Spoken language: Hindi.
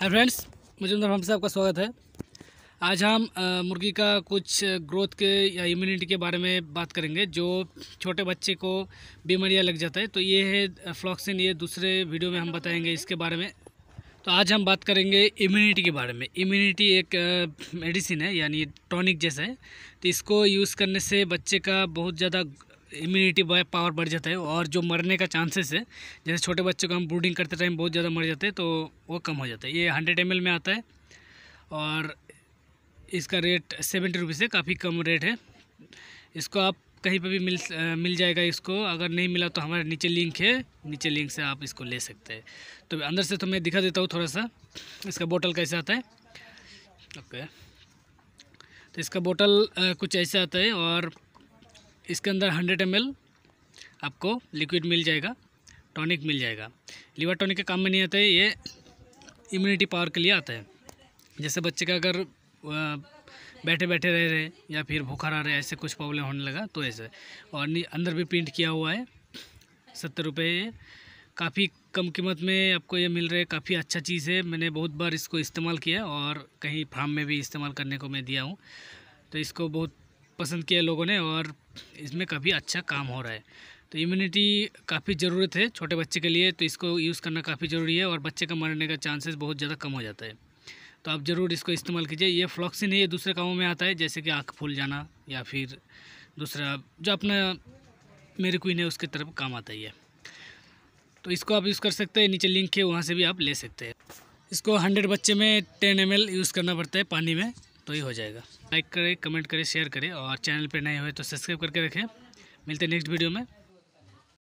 हाय फ्रेंड्स मुजिंदर हम साहब का स्वागत है आज हम मुर्गी का कुछ ग्रोथ के या इम्यूनिटी के बारे में बात करेंगे जो छोटे बच्चे को बीमारियां लग जाता है तो ये है फ्लॉक्सिन ये दूसरे वीडियो में हम बताएंगे इसके बारे में तो आज हम बात करेंगे इम्यूनिटी के बारे में इम्यूनिटी एक मेडिसिन है यानी टॉनिक जैसा है तो इसको यूज़ करने से बच्चे का बहुत ज़्यादा इम्यूनिटी पावर बढ़ जाता है और जो मरने का चांसेस है जैसे छोटे बच्चों को हम ब्रूडिंग करते टाइम बहुत ज़्यादा मर जाते हैं तो वो कम हो जाता है ये हंड्रेड एम में आता है और इसका रेट सेवेंटी रुपीज़ है काफ़ी कम रेट है इसको आप कहीं पर भी मिल मिल जाएगा इसको अगर नहीं मिला तो हमारे नीचे लिंक है नीचे लिंक से आप इसको ले सकते हैं तो अंदर से तो मैं दिखा देता हूँ थोड़ा सा इसका बोतल कैसे आता है ओके तो इसका बोतल कुछ ऐसे आता है और इसके अंदर हंड्रेड एम आपको लिक्विड मिल जाएगा टॉनिक मिल जाएगा लीवर टॉनिक के काम में नहीं आता है ये इम्यूनिटी पावर के लिए आता है जैसे बच्चे का अगर बैठे बैठे रह रहे या फिर भूखा रह रहे ऐसे कुछ प्रॉब्लम होने लगा तो ऐसे और अंदर भी प्रिंट किया हुआ है सत्तर रुपये काफ़ी कम कीमत में आपको ये मिल रहा है काफ़ी अच्छा चीज़ है मैंने बहुत बार इसको इस्तेमाल किया और कहीं फार्म में भी इस्तेमाल करने को मैं दिया हूँ तो इसको बहुत पसंद किया लोगों ने और इसमें काफ़ी अच्छा काम हो रहा है तो इम्यूनिटी काफ़ी ज़रूरत है छोटे बच्चे के लिए तो इसको यूज़ करना काफ़ी ज़रूरी है और बच्चे का मरने का चांसेस बहुत ज़्यादा कम हो जाता है तो आप ज़रूर इसको इस्तेमाल कीजिए ये फ्लॉक्सिन है ये दूसरे कामों में आता है जैसे कि आँख फूल जाना या फिर दूसरा जो अपना मेरी क्वीन है उसकी तरफ काम आता ही है तो इसको आप यूज़ कर सकते हैं नीचे लिंक है वहाँ से भी आप ले सकते हैं इसको हंड्रेड बच्चे में टेन एम यूज़ करना पड़ता है पानी में तो ये हो जाएगा लाइक करें कमेंट करें शेयर करें और चैनल पर नए हुए तो सब्सक्राइब करके रखें मिलते हैं नेक्स्ट वीडियो में